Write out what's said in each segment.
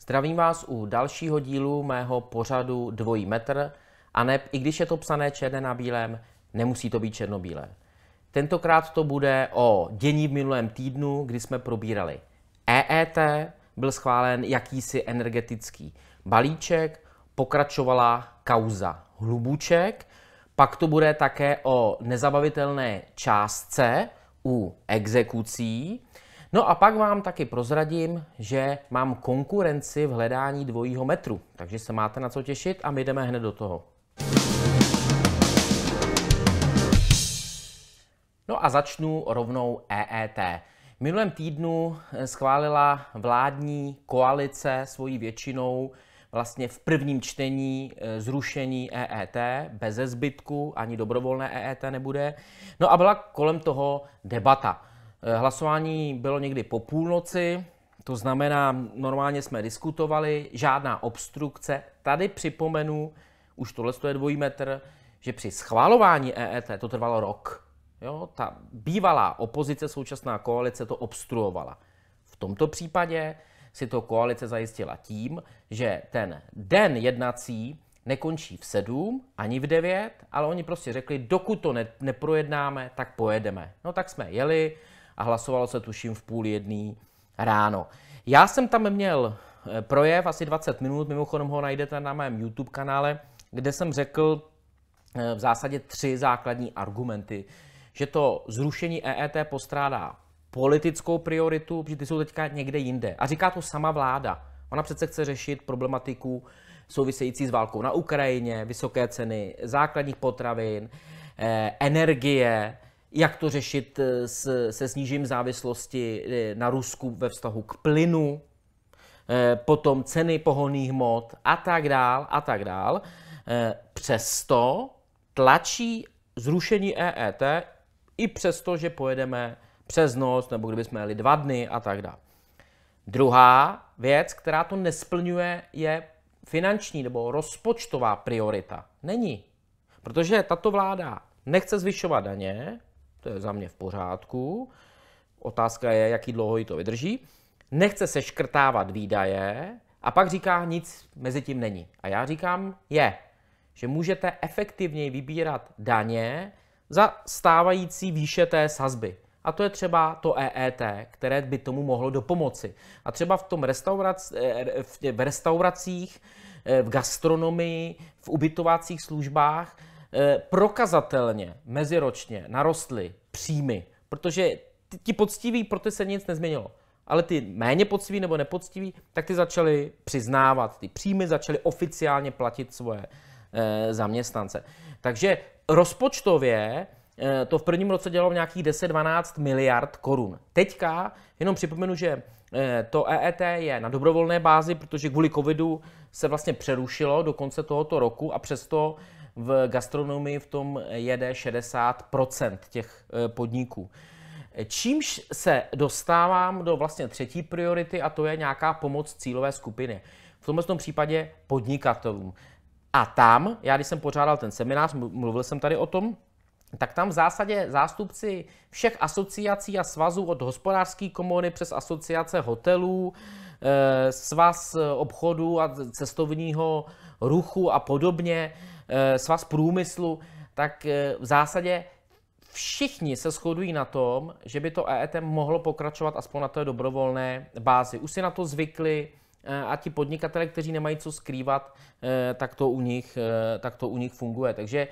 Zdravím vás u dalšího dílu mého pořadu Dvojí metr a ne, i když je to psané černé na bílém, nemusí to být černobílé. Tentokrát to bude o dění v minulém týdnu, kdy jsme probírali EET, byl schválen jakýsi energetický balíček, pokračovala kauza Hlubuček, pak to bude také o nezabavitelné částce u exekucí. No a pak vám taky prozradím, že mám konkurenci v hledání dvojího metru, takže se máte na co těšit a my jdeme hned do toho. No a začnu rovnou EET minulém týdnu eh, schválila vládní koalice svojí většinou vlastně v prvním čtení eh, zrušení EET, bez zbytku, ani dobrovolné EET nebude. No a byla kolem toho debata. Eh, hlasování bylo někdy po půlnoci, to znamená, normálně jsme diskutovali, žádná obstrukce. Tady připomenu, už tohle je dvojí metr, že při schválování EET to trvalo rok. Jo, ta bývalá opozice, současná koalice to obstruovala. V tomto případě si to koalice zajistila tím, že ten den jednací nekončí v sedm ani v devět, ale oni prostě řekli, dokud to ne- neprojednáme, tak pojedeme. No tak jsme jeli a hlasovalo se tuším v půl jedný ráno. Já jsem tam měl eh, projev asi 20 minut, mimochodem ho najdete na mém YouTube kanále, kde jsem řekl eh, v zásadě tři základní argumenty, že to zrušení EET postrádá politickou prioritu, protože ty jsou teďka někde jinde. A říká to sama vláda. Ona přece chce řešit problematiku související s válkou na Ukrajině, vysoké ceny základních potravin, eh, energie, jak to řešit eh, se snížením závislosti eh, na Rusku ve vztahu k plynu, potom ceny pohonných hmot a tak dál a tak dál. Přesto tlačí zrušení EET i přesto, že pojedeme přes noc, nebo kdybychom jeli dva dny a tak dále. Druhá věc, která to nesplňuje, je finanční nebo rozpočtová priorita. Není. Protože tato vláda nechce zvyšovat daně, to je za mě v pořádku, otázka je, jaký dlouho ji to vydrží, nechce se škrtávat, výdaje a pak říká, nic mezi tím není. A já říkám, je, že můžete efektivněji vybírat daně za stávající výše té sazby. A to je třeba to EET, které by tomu mohlo dopomoci. A třeba v, tom restaurac, eh, v restauracích, eh, v gastronomii, v ubytovacích službách eh, prokazatelně meziročně narostly příjmy, protože ti poctiví, pro ty se nic nezměnilo. Ale ty méně poctiví nebo nepoctiví, tak ty začali přiznávat ty příjmy, začali oficiálně platit svoje zaměstnance. Takže rozpočtově eh, to v prvním roce dělalo nějakých 10-12 miliard korun. Teďka jenom připomenu, že eh, to EET je na dobrovolné bázi, protože kvůli covidu se vlastně přerušilo do konce tohoto roku a přesto v gastronomii v tom jede 60% těch eh, podniků. Čímž se dostávám do vlastně třetí priority a to je nějaká pomoc cílové skupiny. V tomto případě podnikatelům. A tam, já když jsem pořádal ten seminář, mluvil jsem tady o tom, tak tam v zásadě zástupci všech asociací a svazů od hospodářské komory přes asociace hotelů, eh, svaz eh, obchodu a cestovního ruchu a podobně, eh, svaz průmyslu, tak v zásadě všichni se shodují na tom, že by to EET mohlo pokračovat aspoň na té dobrovolné bázi. Už si na to zvykli, Eh, a ti podnikatele, kteří nemají co skrývat, eh, tak to u nich, eh, tak to u nich funguje. Takže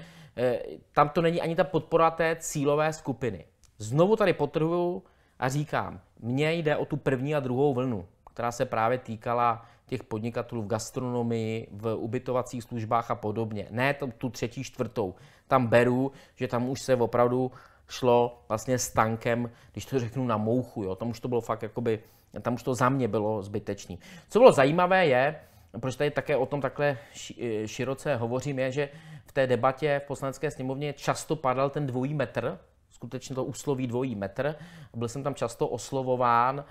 tam to není ani ta podpora té cílové skupiny. Znovu tady potrhuju a říkám, mně jde o tu první a druhou vlnu, která se právě týkala těch podnikatelů v gastronomii, v ubytovacích službách a podobně. Ne tu třetí, čtvrtou. Tam beru, že tam už se opravdu šlo vlastně s tankem, když to řeknu na mouchu, jo. tam už to bylo fakt jakoby tam už to za mě bylo zbytečný. Co bylo zajímavé je, proč tady také o tom takhle eh, široce hovořím, je, že v té debatě v poslanecké sněmovně často padal ten dvojí metr, skutečně to úsloví dvojí metr. Byl jsem tam často oslovován,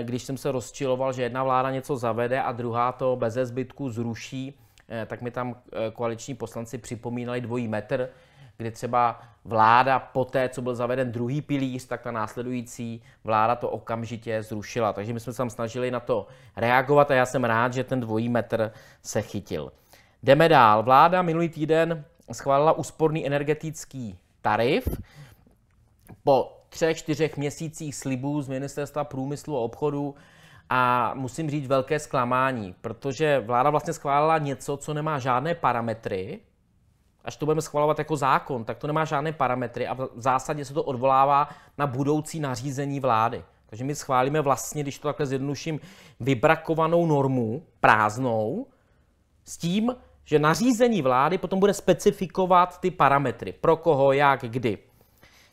eh, když jsem se rozčiloval, že jedna vláda něco zavede a druhá to bez zbytku zruší, eh, tak mi tam koaliční poslanci připomínali dvojí metr, kdy třeba vláda po té, co byl zaveden druhý pilíř, tak ta následující vláda to okamžitě zrušila. Takže my jsme se tam snažili na to reagovat a já jsem rád, že ten dvojí metr se chytil. Jdeme dál. Vláda minulý týden schválila úsporný energetický tarif. Po třech, čtyřech měsících slibů z ministerstva průmyslu a obchodu a musím říct velké zklamání, protože vláda vlastně schválila něco, co nemá žádné parametry, až to budeme schvalovat jako zákon, tak to nemá žádné parametry a v zásadě se to odvolává na budoucí nařízení vlády. Takže my schválíme vlastně, když to takhle zjednoduším, vybrakovanou normu, prázdnou, s tím, že nařízení vlády potom bude specifikovat ty parametry, pro koho, jak, kdy.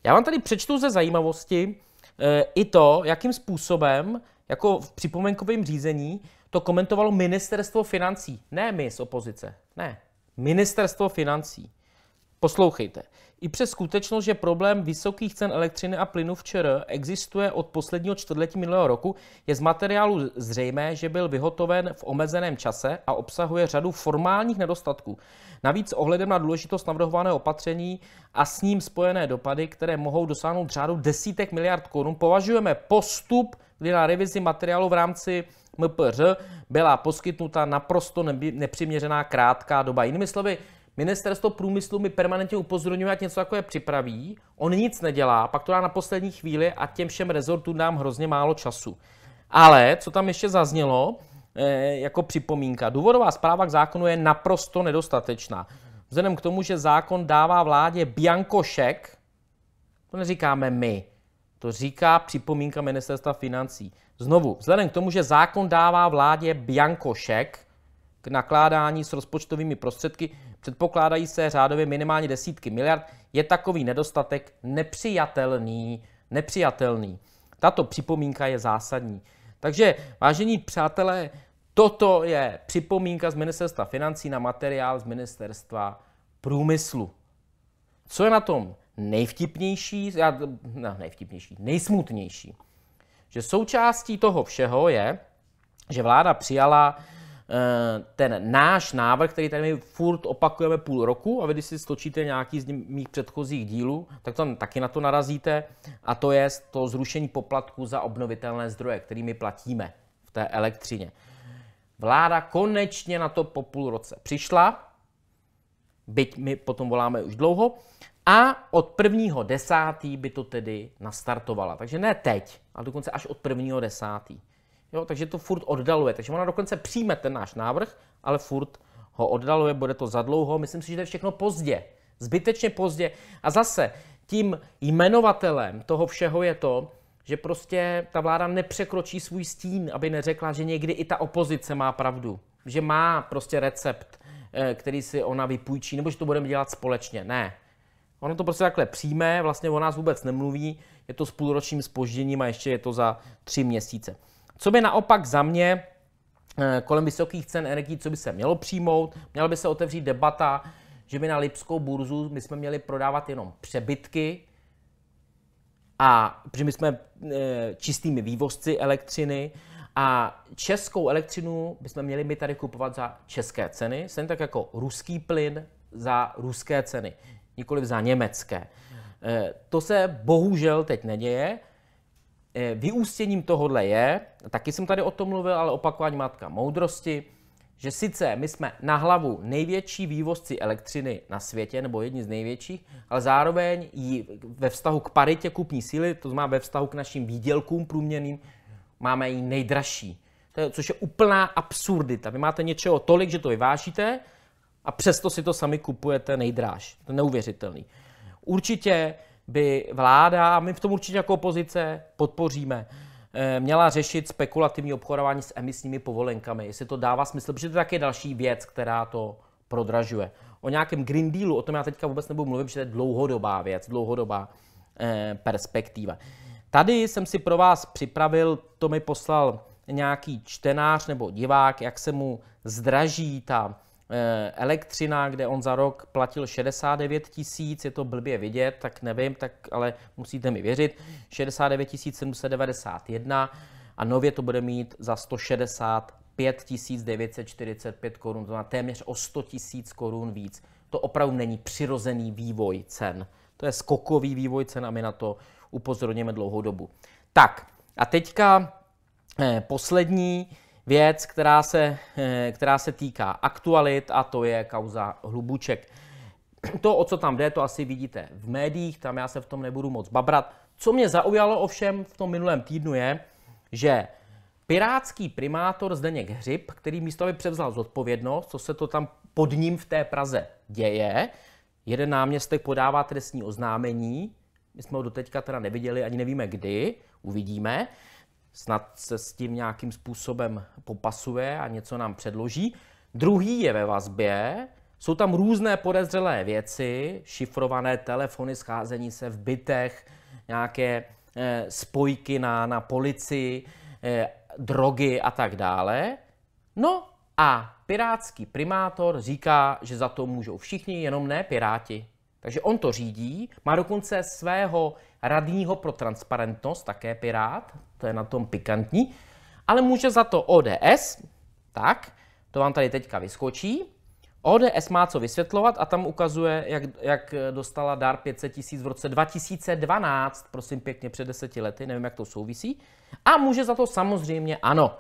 Já vám tady přečtu ze zajímavosti e, i to, jakým způsobem, jako v připomenkovém řízení, to komentovalo ministerstvo financí, ne my z opozice, ne, Ministerstvo financí. Poslouchejte. I přes skutečnost, že problém vysokých cen elektřiny a plynu v ČR existuje od posledního čtvrtletí minulého roku, je z materiálu zřejmé, že byl vyhotoven v omezeném čase a obsahuje řadu formálních nedostatků. Navíc ohledem na důležitost navrhovaného opatření a s ním spojené dopady, které mohou dosáhnout řádu desítek miliard korun, považujeme postup, kdy na revizi materiálu v rámci MPŘ byla poskytnuta naprosto nepřiměřená krátká doba. Jinými slovy, Ministerstvo průmyslu mi permanentně upozorňuje, jak něco takové připraví, on nic nedělá, pak to dá na poslední chvíli a těm všem rezortům dám hrozně málo času. Ale co tam ještě zaznělo, eh, jako připomínka, důvodová zpráva k zákonu je naprosto nedostatečná. Vzhledem k tomu, že zákon dává vládě biankošek, to neříkáme my, to říká připomínka ministerstva financí. Znovu, vzhledem k tomu, že zákon dává vládě biankošek k nakládání s rozpočtovými prostředky, předpokládají se řádově minimálně desítky miliard, je takový nedostatek nepřijatelný. Nepřijatelný. Tato připomínka je zásadní. Takže, vážení přátelé, toto je připomínka z ministerstva financí na materiál z ministerstva průmyslu. Co je na tom nejvtipnější, já, nejvtipnější, nejsmutnější? že součástí toho všeho je, že vláda přijala eh, ten náš návrh, který tady my furt opakujeme půl roku, a vy když si stočíte nějaký z mých předchozích dílů, tak tam taky na to narazíte, a to je to zrušení poplatku za obnovitelné zdroje, který my platíme v té elektřině. Vláda konečně na to po půl roce přišla, byť my potom voláme už dlouho, a od prvního desátý by to tedy nastartovala. Takže ne teď, ale dokonce až od prvního desátý. Jo, takže to furt oddaluje. Takže ona dokonce přijme ten náš návrh, ale furt ho oddaluje, bude to za dlouho. Myslím si, že to je všechno pozdě. Zbytečně pozdě. A zase tím jmenovatelem toho všeho je to, že prostě ta vláda nepřekročí svůj stín, aby neřekla, že někdy i ta opozice má pravdu. Že má prostě recept, eh, který si ona vypůjčí, nebo že to budeme dělat společně. Ne. Ono to prostě takhle přijme, vlastně o nás vůbec nemluví, je to s půlročním spožděním a ještě je to za tři měsíce. Co by naopak za mě eh, kolem vysokých cen energií, co by se mělo přijmout, měla by se otevřít debata, že by na Lipskou burzu my jsme měli prodávat jenom přebytky, a protože my jsme eh, čistými vývozci elektřiny a českou elektřinu bychom měli my tady kupovat za české ceny, stejně tak jako ruský plyn za ruské ceny nikoliv za německé. Eh, to se bohužel teď neděje. Eh, vyústěním tohohle je, taky jsem tady o tom mluvil, ale opakování matka moudrosti, že sice my jsme na hlavu největší vývozci elektřiny na světě, nebo jedni z největších, ale zároveň ji ve vztahu k paritě kupní síly, to znamená ve vztahu k našim výdělkům průměrným, máme ji nejdražší. To je, což je úplná absurdita. Vy máte něčeho tolik, že to vyvážíte, a přesto si to sami kupujete nejdráž. To je neuvěřitelný. Určitě by vláda, a my v tom určitě jako opozice podpoříme, eh, měla řešit spekulativní obchodování s emisními povolenkami, jestli to dává smysl, protože to je je další věc, která to prodražuje. O nějakém Green Dealu, o tom já teďka vůbec nebudu mluvit, protože to je dlouhodobá věc, dlouhodobá eh, perspektiva. Tady jsem si pro vás připravil, to mi poslal nějaký čtenář nebo divák, jak se mu zdraží ta Eh, elektřina, kde on za rok platil 69 tisíc, je to blbě vidět, tak nevím, tak, ale musíte mi věřit, 69 791 a nově to bude mít za 165 945 korun, to má téměř o 100 tisíc korun víc. To opravdu není přirozený vývoj cen. To je skokový vývoj cen a my na to upozorněme dlouhou dobu. Tak a teďka eh, poslední, věc, která se, eh, která se týká aktualit a to je kauza Hlubuček. To, o co tam jde, to asi vidíte v médiích, tam já se v tom nebudu moc babrat. Co mě zaujalo ovšem v tom minulém týdnu je, že pirátský primátor Zdeněk Hřib, který místo aby převzal zodpovědnost, co se to tam pod ním v té Praze děje, jeden náměstek podává trestní oznámení, my jsme ho doteďka teda neviděli, ani nevíme kdy, uvidíme snad se s tím nějakým způsobem popasuje a něco nám předloží. Druhý je ve vazbě, jsou tam různé podezřelé věci, šifrované telefony, scházení se v bytech, nějaké eh, spojky na, na policii, eh, drogy a tak dále. No a pirátský primátor říká, že za to můžou všichni, jenom ne piráti. Takže on to řídí, má dokonce svého radního pro transparentnost, také pirát, to je na tom pikantní, ale může za to ODS, tak, to vám tady teďka vyskočí. ODS má co vysvětlovat a tam ukazuje, jak, jak dostala dar 500 tisíc v roce 2012, prosím pěkně, před deseti lety, nevím, jak to souvisí. A může za to samozřejmě ano.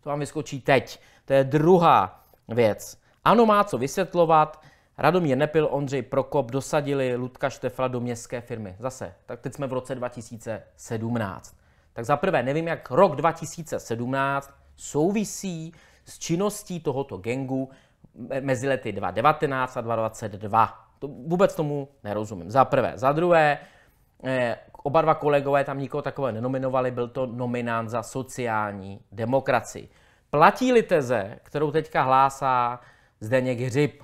To vám vyskočí teď. To je druhá věc. Ano má co vysvětlovat, Radomír Nepil, Ondřej Prokop dosadili Ludka Štefla do městské firmy. Zase, tak teď jsme v roce 2017 tak zaprvé nevím, jak rok 2017 souvisí s činností tohoto gengu mezi lety 2019 a 2022. To vůbec tomu nerozumím. Za prvé. Za druhé, eh, oba dva kolegové tam nikoho takového nenominovali, byl to nominant za sociální demokracii. Platí-li teze, kterou teďka hlásá Zdeněk Hřib,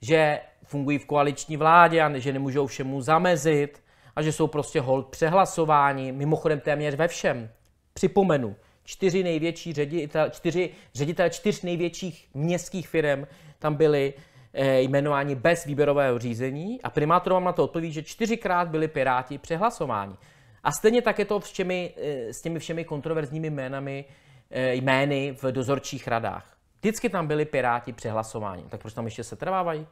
že fungují v koaliční vládě a že nemůžou všemu zamezit, a že jsou prostě hold přehlasováni, mimochodem téměř ve všem. Připomenu, čtyři největší ředitel, čtyři, ředitel čtyř největších městských firm tam byli e, jmenováni bez výběrového řízení a primátor vám na to odpoví, že čtyřikrát byli Piráti přehlasováni. A stejně tak je to s těmi, eh, s těmi všemi kontroverzními jménami, eh, jmény v dozorčích radách. Vždycky tam byli Piráti přehlasováni. Tak proč tam ještě se trvávají?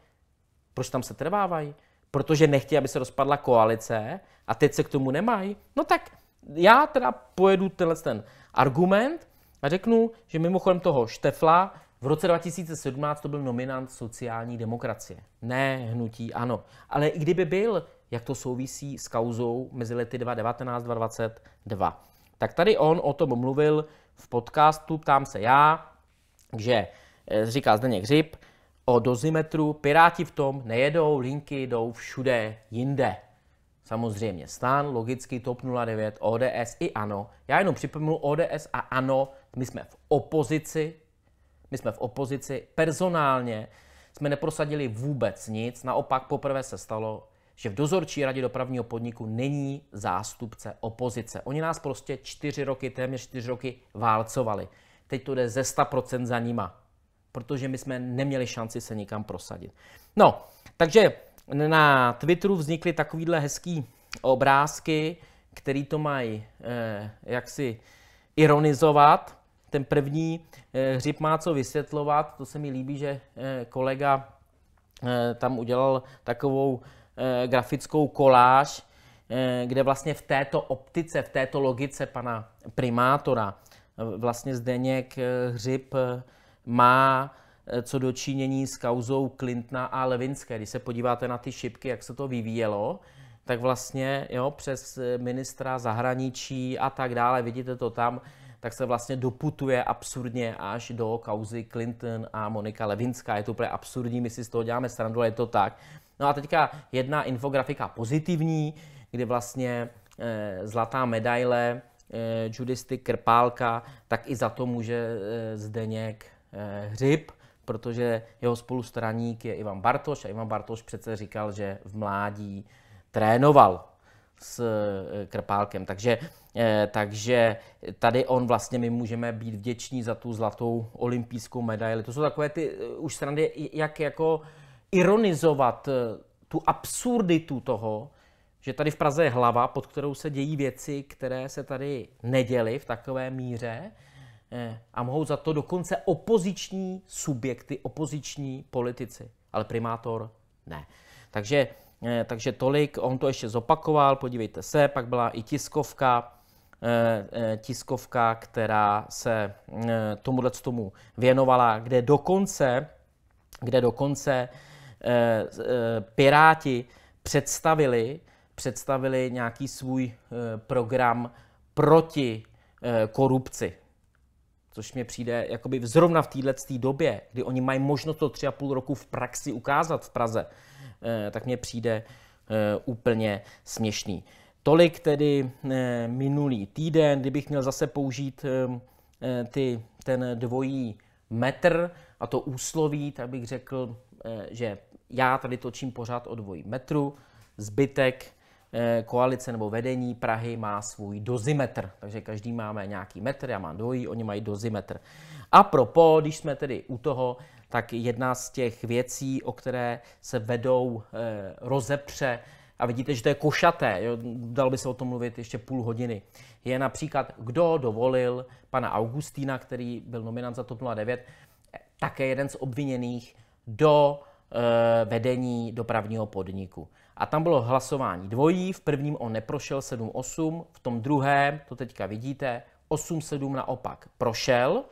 Proč tam se trvávají? protože nechtějí, aby se rozpadla koalice a teď se k tomu nemají. No tak já teda pojedu tenhle ten argument a řeknu, že mimochodem toho Štefla v roce 2017 to byl nominant sociální demokracie, ne hnutí ano. Ale i kdyby byl, jak to souvisí s kauzou mezi lety 2019 2022. Tak tady on o tom mluvil v podcastu Ptám se já, že eh, říká Zdeněk Hřib, o dozimetru. Piráti v tom nejedou, linky jdou všude jinde. Samozřejmě stán, logicky TOP 09, ODS i ANO. Já jenom připomínu ODS a ANO, my jsme v opozici, my jsme v opozici personálně, jsme neprosadili vůbec nic, naopak poprvé se stalo, že v dozorčí radě dopravního podniku není zástupce opozice. Oni nás prostě čtyři roky, téměř čtyři roky válcovali. Teď to jde ze 100% za nima protože my jsme neměli šanci se nikam prosadit. No, takže na Twitteru vznikly takovýhle hezký obrázky, který to mají eh, jaksi ironizovat. Ten první eh, hřib má co vysvětlovat, to se mi líbí, že eh, kolega eh, tam udělal takovou eh, grafickou koláž, eh, kde vlastně v této optice, v této logice pana primátora eh, vlastně Zdeněk eh, hřib eh, má eh, co dočinění s kauzou Clintona a Levinské. Když se podíváte na ty šipky, jak se to vyvíjelo, tak vlastně jo, přes eh, ministra zahraničí a tak dále, vidíte to tam, tak se vlastně doputuje absurdně až do kauzy Clinton a Monika Levinská. Je to úplně absurdní, my si z toho děláme srandu, ale je to tak. No a teďka jedna infografika pozitivní, kdy vlastně e, zlatá medaile e, judisty Krpálka, tak i za to může e, Zdeněk Eh, hřib, protože jeho spolustraník je Ivan Bartoš a Ivan Bartoš přece říkal, že v mládí trénoval s eh, Krpálkem. Takže, eh, takže tady on vlastně, my můžeme být vděční za tu zlatou olympijskou medaili. To jsou takové ty už srandy, jak jako ironizovat tu absurditu toho, že tady v Praze je hlava, pod kterou se dějí věci, které se tady neděly v takové míře, Eh, a mohou za to dokonce opoziční subjekty, opoziční politici, ale primátor ne. Takže, eh, takže tolik, on to ještě zopakoval, podívejte se, pak byla i tiskovka, eh, tiskovka, která se tomuhle tomu věnovala, kde dokonce, kde dokonce Piráti představili, představili nějaký svůj program proti korupci což mě přijde jakoby zrovna v této době, kdy oni mají možnost to tři a půl roku v praxi ukázat v Praze, eh, tak mě přijde eh, úplně směšný. Tolik tedy eh, minulý týden, kdybych měl zase použít ehm, ty, ten dvojí metr a to úsloví, tak bych řekl, že já tady točím pořád o dvojí metru, zbytek Eh, koalice nebo vedení Prahy má svůj dozimetr, takže každý máme nějaký metr, já mám dvojí, oni mají dozimetr. A propo, když jsme tedy u toho, tak jedna z těch věcí, o které se vedou eh, rozepře, a vidíte, že to je košaté, jo, dal by se o tom mluvit ještě půl hodiny, je například, kdo dovolil pana Augustína, který byl nominant za TOP 09, také jeden z obviněných, do eh, vedení dopravního podniku. A tam bylo hlasování dvojí, v prvním on neprošel 7-8, v tom druhém, to teďka vidíte, 8-7 naopak prošel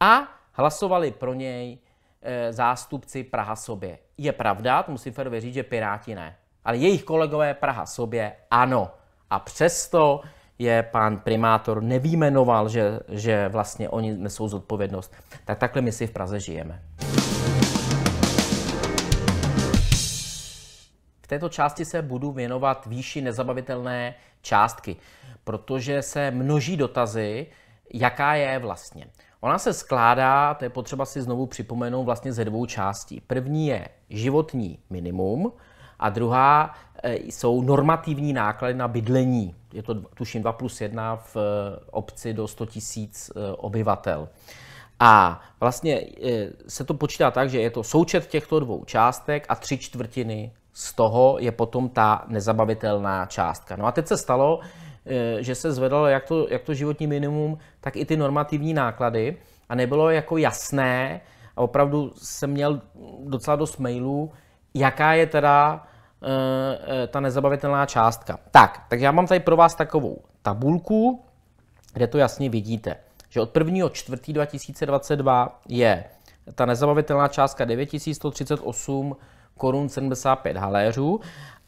a hlasovali pro něj e, zástupci Praha sobě. Je pravda, to musím férově říct, že Piráti ne, ale jejich kolegové Praha sobě ano. A přesto je pán primátor nevýjmenoval, že, že vlastně oni nesou zodpovědnost. Tak takhle my si v Praze žijeme. této části se budu věnovat výši nezabavitelné částky, protože se množí dotazy, jaká je vlastně. Ona se skládá, to je potřeba si znovu připomenout, vlastně ze dvou částí. První je životní minimum a druhá e, jsou normativní náklady na bydlení. Je to tuším 2 plus 1 v e, obci do 100 tisíc e, obyvatel. A vlastně se to počítá tak, že je to součet těchto dvou částek a tři čtvrtiny z toho je potom ta nezabavitelná částka. No a teď se stalo, eh, že se zvedalo jak to, jak to životní minimum, tak i ty normativní náklady a nebylo jako jasné, a opravdu jsem měl docela dost mailů, jaká je teda eh, eh, ta nezabavitelná částka. Tak, takže já mám tady pro vás takovou tabulku, kde to jasně vidíte, že od 1. 4. 2022 je ta nezabavitelná částka 9138 korun 75 haléřů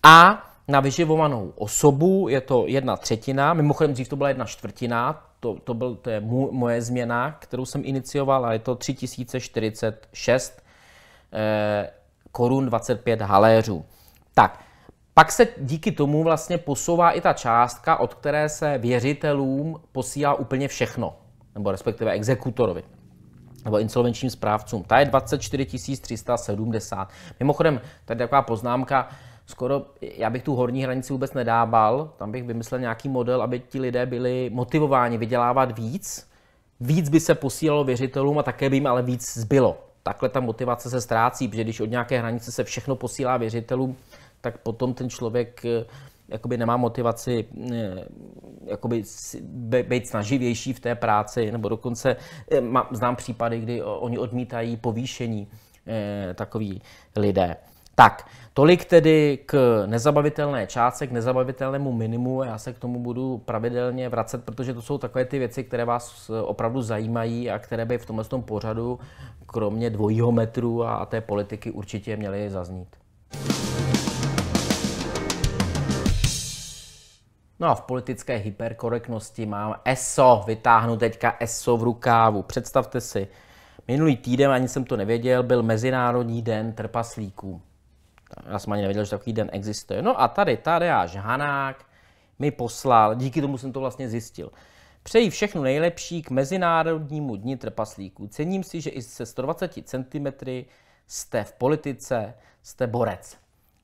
a na vyživovanou osobu je to jedna třetina, mimochodem dřív to byla jedna čtvrtina, to, to, byl, to je mů, moje změna, kterou jsem inicioval a je to 3046 eh, korun 25 haléřů. Tak, pak se díky tomu vlastně posouvá i ta částka, od které se věřitelům posílá úplně všechno, nebo respektive exekutorovi nebo insolvenčním správcům. Ta je 24 370. Mimochodem, tady taková poznámka, skoro, já bych tu horní hranici vůbec nedával, tam bych vymyslel nějaký model, aby ti lidé byli motivováni vydělávat víc, víc by se posílalo věřitelům a také by jim ale víc zbylo. Takhle ta motivace se ztrácí, protože když od nějaké hranice se všechno posílá věřitelům, tak potom ten člověk jakoby nemá motivaci eh, jakoby být snaživější v té práci, nebo dokonce eh, znám případy, kdy oni odmítají povýšení eh, takový lidé. Tak, tolik tedy k nezabavitelné částce, k nezabavitelnému minimu. Já se k tomu budu pravidelně vracet, protože to jsou takové ty věci, které vás opravdu zajímají a které by v tomhle tom pořadu, kromě dvojího metru a té politiky, určitě měly zaznít. No a v politické hyperkorektnosti mám ESO. Vytáhnu teďka ESO v rukávu. Představte si, minulý týden, ani jsem to nevěděl, byl Mezinárodní den trpaslíků. Já jsem ani nevěděl, že takový den existuje. No a tady tady až Hanák mi poslal, díky tomu jsem to vlastně zjistil. Přeji všechno nejlepší k Mezinárodnímu dni trpaslíků. Cením si, že i se 120 cm jste v politice, jste borec.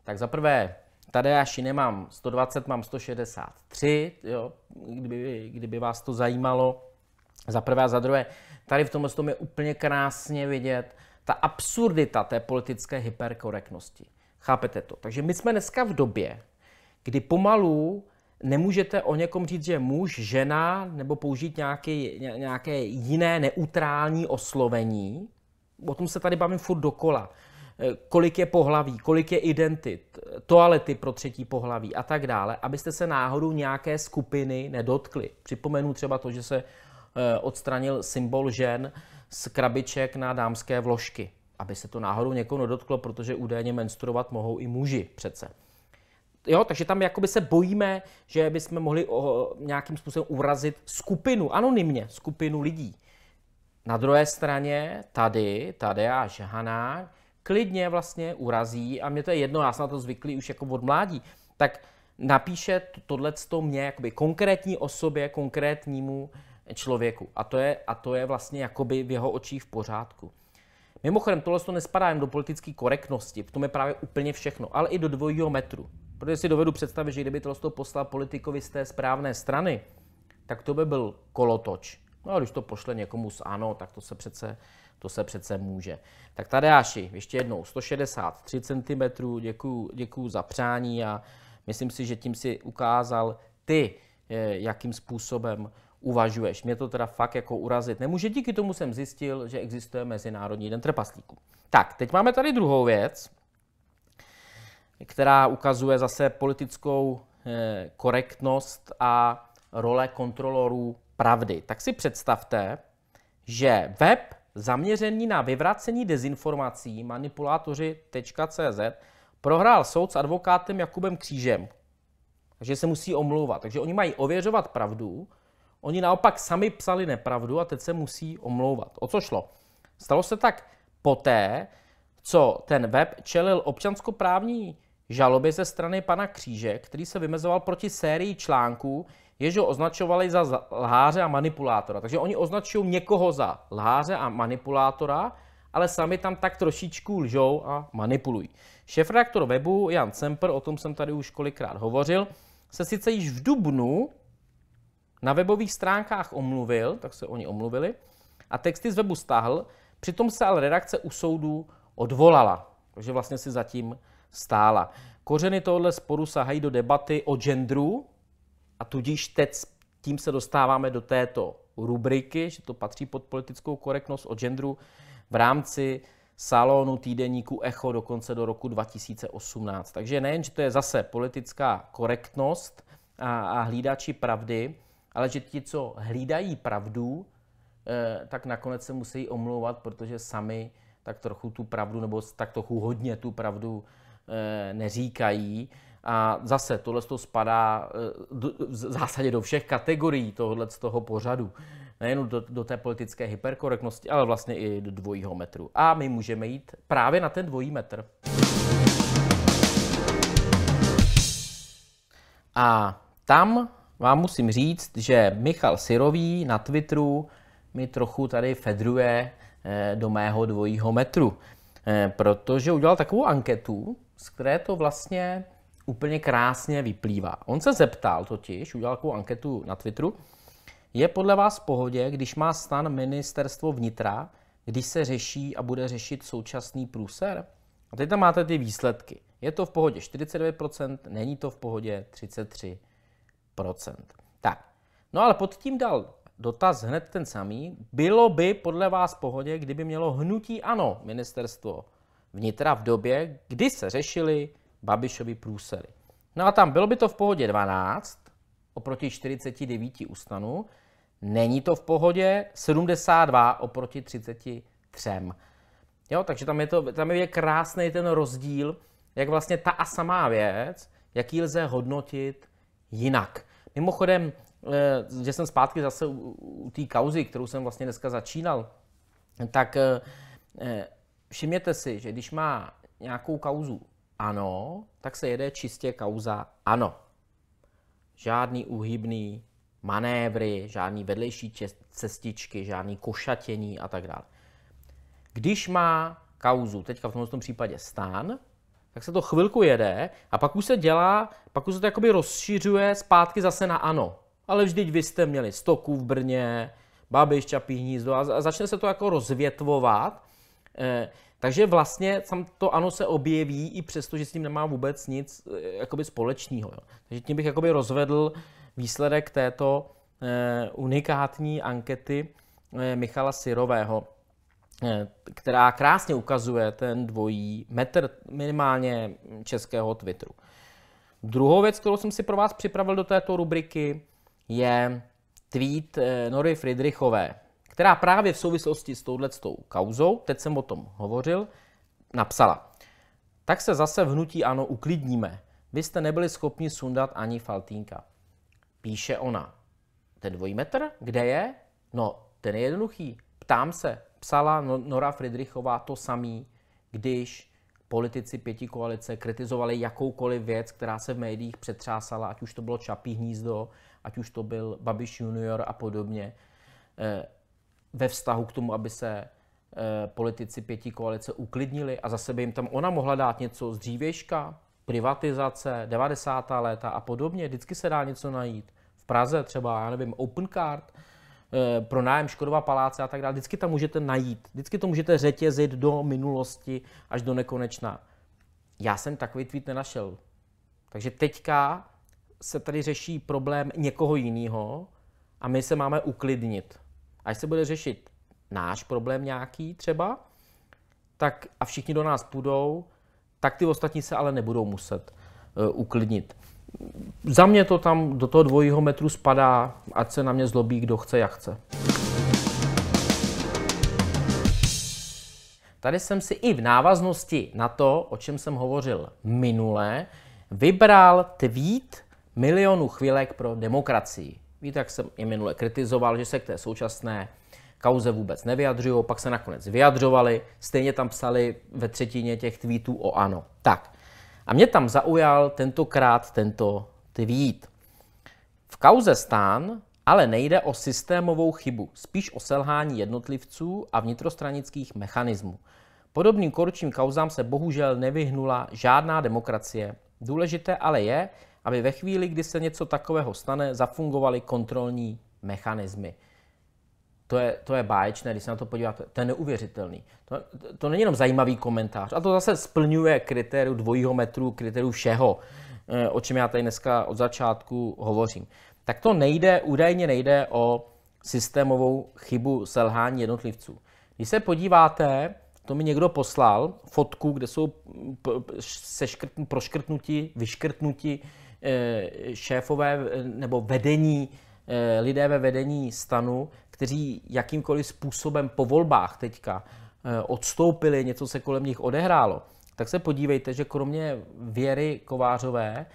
Tak za prvé Tady až nemám 120, mám 163, jo, kdyby, kdyby vás to zajímalo. Za prvé a za druhé, tady v tomhle tom je úplně krásně vidět ta absurdita té politické hyperkorektnosti. Chápete to? Takže my jsme dneska v době, kdy pomalu nemůžete o někom říct, že muž, žena, nebo použít nějaký, nějaké jiné neutrální oslovení. O tom se tady bavím furt dokola. Eh, kolik je pohlaví, kolik je identit, toalety pro třetí pohlaví a tak dále, abyste se náhodou nějaké skupiny nedotkli. Připomenu třeba to, že se eh, odstranil symbol žen z krabiček na dámské vložky, aby se to náhodou někoho nedotklo, protože údajně menstruovat mohou i muži přece. Jo, takže tam jakoby se bojíme, že bychom mohli o, eh, nějakým způsobem urazit skupinu, anonymně skupinu lidí. Na druhé straně tady tady a Hanák klidně vlastně urazí, a mě to je jedno, já jsem na to zvyklý už jako od mládí, tak napíše tohleto mě jakoby konkrétní osobě, konkrétnímu člověku. A to je, a to je vlastně jakoby v jeho očích v pořádku. Mimochodem, tohle to nespadá jen do politické korektnosti, v tom je právě úplně všechno, ale i do dvojího metru. Protože si dovedu představit, že kdyby tohle to poslal politikovi z té správné strany, tak to by byl kolotoč. No a když to pošle někomu z ANO, tak to se přece to se přece může. Tak tady Tadeáši, ještě jednou 163 cm, děkuju, děkuju za přání a myslím si, že tím si ukázal ty, eh, jakým způsobem uvažuješ. Mě to teda fakt jako urazit nemůže, díky tomu jsem zjistil, že existuje Mezinárodní den trpaslíků. Tak, teď máme tady druhou věc, která ukazuje zase politickou eh, korektnost a role kontrolorů pravdy. Tak si představte, že web zaměřený na vyvracení dezinformací manipulátoři.cz prohrál soud s advokátem Jakubem Křížem, Takže se musí omlouvat. Takže oni mají ověřovat pravdu, oni naopak sami psali nepravdu a teď se musí omlouvat. O co šlo? Stalo se tak poté, co ten web čelil občanskoprávní žalobě ze strany pana Kříže, který se vymezoval proti sérii článků, je, že ho označovali za lháře a manipulátora. Takže oni označují někoho za lháře a manipulátora, ale sami tam tak trošičku lžou a manipulují. redaktor webu Jan Semper, o tom jsem tady už kolikrát hovořil, se sice již v Dubnu na webových stránkách omluvil, tak se oni omluvili, a texty z webu stáhl, přitom se ale redakce u soudu odvolala, takže vlastně si zatím stála. Kořeny tohle sporu sahají do debaty o genderu, a tudíž teď tím se dostáváme do této rubriky, že to patří pod politickou korektnost o genderu v rámci salonu týdeníku Echo do konce do roku 2018. Takže nejen, že to je zase politická korektnost a, a hlídači pravdy, ale že ti, co hlídají pravdu, eh, tak nakonec se musí omlouvat, protože sami tak trochu tu pravdu, nebo tak trochu hodně tu pravdu eh, neříkají. A zase tohle to spadá eh, v zásadě do všech kategorií tohle z toho pořadu. Nejen do, do té politické hyperkorektnosti, ale vlastně i do dvojího metru. A my můžeme jít právě na ten dvojí metr. A tam vám musím říct, že Michal Sirový na Twitteru mi trochu tady fedruje eh, do mého dvojího metru, eh, protože udělal takovou anketu, z které to vlastně úplně krásně vyplývá. On se zeptal totiž, udělal takovou anketu na Twitteru, je podle vás v pohodě, když má stan ministerstvo vnitra, když se řeší a bude řešit současný průser? A teď tam máte ty výsledky. Je to v pohodě 49%, není to v pohodě 33%. Tak, no ale pod tím dal dotaz hned ten samý. Bylo by podle vás v pohodě, kdyby mělo hnutí ano ministerstvo vnitra v době, kdy se řešili? Babišovi průsery. No a tam bylo by to v pohodě 12 oproti 49 u není to v pohodě 72 oproti 33. Jo, takže tam je, to, tam je krásný ten rozdíl, jak vlastně ta a samá věc, jaký lze hodnotit jinak. Mimochodem, eh, že jsem zpátky zase u, u té kauzy, kterou jsem vlastně dneska začínal, tak eh, eh, všimněte si, že když má nějakou kauzu ano, tak se jede čistě kauza ano. Žádný uhybný manévry, žádný vedlejší cestičky, žádný košatění a tak dále. Když má kauzu, teďka v tomto případě stán, tak se to chvilku jede a pak už se dělá, pak už se to jakoby rozšiřuje zpátky zase na ano. Ale vždyť vy jste měli stoku v Brně, Babiš, Čapí hnízdo a začne se to jako rozvětvovat. Eh, takže vlastně tam to ano se objeví, i přesto, že s tím nemá vůbec nic eh, jakoby společného. Jo. Takže tím bych jakoby rozvedl výsledek této eh, unikátní ankety eh, Michala Syrového, eh, která krásně ukazuje ten dvojí metr minimálně českého Twitteru. Druhou věc, kterou jsem si pro vás připravil do této rubriky, je tweet eh, Nory Friedrichové, která právě v souvislosti s touhletou kauzou, teď jsem o tom hovořil, napsala. Tak se zase v hnutí ano uklidníme. Vy jste nebyli schopni sundat ani Faltínka. Píše ona. Ten dvojmetr, kde je? No, ten je jednoduchý. Ptám se, psala no-, Nora Friedrichová to samý, když politici pěti koalice kritizovali jakoukoliv věc, která se v médiích přetřásala, ať už to bylo Čapí hnízdo, ať už to byl Babiš junior a podobně. Eh, ve vztahu k tomu, aby se eh, politici pěti koalice uklidnili a zase by jim tam ona mohla dát něco z dřívěžka, privatizace, 90. léta a podobně. Vždycky se dá něco najít. V Praze třeba, já nevím, Open Card, eh, pro nájem Škodova paláce a tak dále. Vždycky tam můžete najít. Vždycky to můžete řetězit do minulosti až do nekonečna. Já jsem takový tweet nenašel. Takže teďka se tady řeší problém někoho jiného a my se máme uklidnit až se bude řešit náš problém nějaký třeba, tak a všichni do nás půjdou, tak ty ostatní se ale nebudou muset uh, uklidnit. Za mě to tam do toho dvojího metru spadá, ať se na mě zlobí, kdo chce, jak chce. Tady jsem si i v návaznosti na to, o čem jsem hovořil minule, vybral tweet milionu chvílek pro demokracii. Víte, jak jsem je minule kritizoval, že se k té současné kauze vůbec nevyjadřují, pak se nakonec vyjadřovali, stejně tam psali ve třetině těch tweetů o ano. Tak. A mě tam zaujal tentokrát tento tweet. V kauze stán ale nejde o systémovou chybu, spíš o selhání jednotlivců a vnitrostranických mechanismů. Podobným korupčním kauzám se bohužel nevyhnula žádná demokracie. Důležité ale je, aby ve chvíli, kdy se něco takového stane, zafungovaly kontrolní mechanismy. To je, to je báječné, když se na to podíváte, to je neuvěřitelný. To, to není jenom zajímavý komentář, a to zase splňuje kritériu dvojího metru, kritériu všeho, eh, o čem já tady dneska od začátku hovořím. Tak to nejde, údajně nejde o systémovou chybu selhání jednotlivců. Když se podíváte, to mi někdo poslal fotku, kde jsou seškrtn, proškrtnuti, vyškrtnuti Eh, šéfové nebo vedení, eh, lidé ve vedení stanu, kteří jakýmkoliv způsobem po volbách teďka eh, odstoupili, něco se kolem nich odehrálo, tak se podívejte, že kromě Věry Kovářové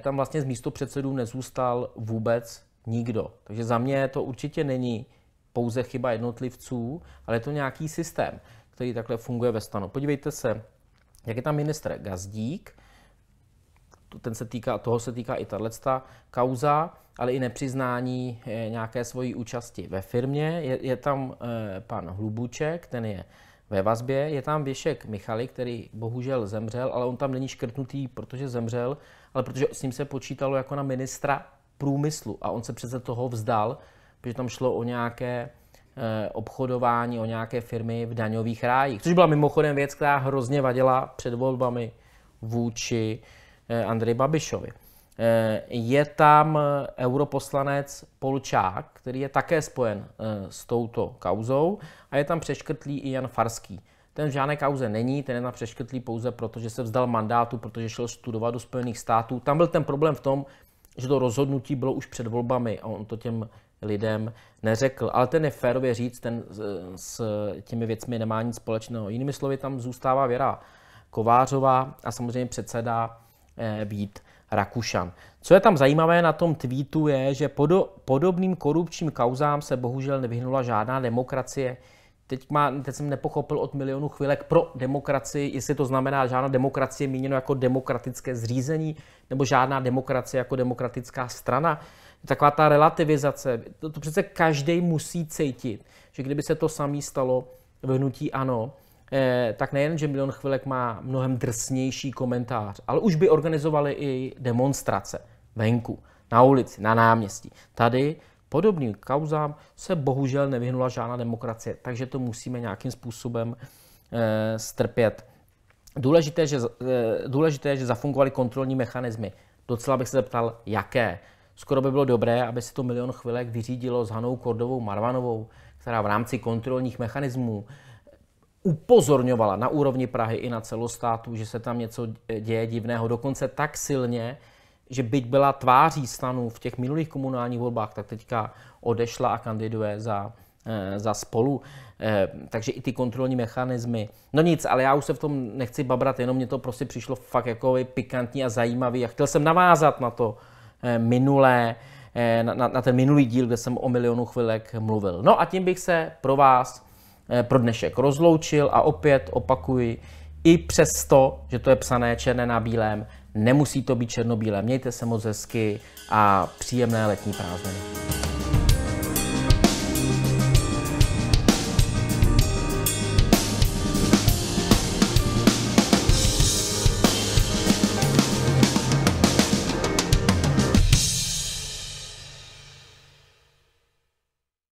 tam vlastně z místo předsedů nezůstal vůbec nikdo. Takže za mě to určitě není pouze chyba jednotlivců, ale je to nějaký systém, který takhle funguje ve stanu. Podívejte se, jak je tam minister Gazdík, ten se týká, toho se týká i tato kauza, ale i nepřiznání eh, nějaké svojí účasti ve firmě. Je, je tam eh, pan Hlubuček, ten je ve vazbě, je tam Věšek Michalik, který bohužel zemřel, ale on tam není škrtnutý, protože zemřel, ale protože s ním se počítalo jako na ministra průmyslu a on se přece toho vzdal, protože tam šlo o nějaké eh, obchodování, o nějaké firmy v daňových rájích, což byla mimochodem věc, která hrozně vadila před volbami vůči Eh, Andrej Babišovi. Eh, je tam eh, europoslanec Polčák, který je také spojen s touto kauzou a je tam přeškrtlý i Jan Farský. Ten v žádné kauze není, ten je tam přeškrtlý pouze proto, že se vzdal mandátu, protože šel studovat do Spojených států. Tam byl ten problém v tom, že to rozhodnutí bylo už před volbami a on to těm lidem neřekl. Ale ten je férově říct, ten s těmi věcmi nemá nic společného. Jinými slovy, tam zůstává Věra Kovářová a samozřejmě předseda Eh, být Rakušan. Co je tam zajímavé na tom tweetu je, že podo, podobným korupčním kauzám se bohužel nevyhnula žádná demokracie. Teď, má, teď jsem nepochopil od milionu chvílek, pro demokracii, jestli to znamená žádná demokracie míněno jako demokratické zřízení, nebo žádná demokracie jako demokratická strana. Taková ta relativizace, to, to přece každý musí cítit, že kdyby se to samý stalo v hnutí ANO, Eh, tak nejen, že Milion chvilek má mnohem drsnější komentář, ale už by organizovali i demonstrace venku, na ulici, na náměstí. Tady podobným kauzám se bohužel nevyhnula žádná demokracie, takže to musíme nějakým způsobem e, strpět. Důležité že, e, důležité, že zafungovaly kontrolní mechanismy. Docela bych se zeptal, jaké. Skoro by bylo dobré, aby se to milion chvilek vyřídilo s Hanou Kordovou Marvanovou, která v rámci kontrolních mechanismů upozorňovala na úrovni Prahy i na celostátu, že se tam něco děje divného, dokonce tak silně, že byť byla tváří stanu v těch minulých komunálních volbách, tak teďka odešla a kandiduje za, eh, za spolu. Eh, takže i ty kontrolní mechanismy. No nic, ale já už se v tom nechci babrat, jenom mě to prostě přišlo fakt jako pikantní a zajímavý. A chtěl jsem navázat na to eh, minulé, na, na, na ten minulý díl, kde jsem o milionu chvilek mluvil. No a tím bych se pro vás Eh, pro dnešek rozloučil a opět opakuji, i přesto, že to je psané černé na bílém, nemusí to být černobílé. Mějte se moc hezky a příjemné letní prázdniny.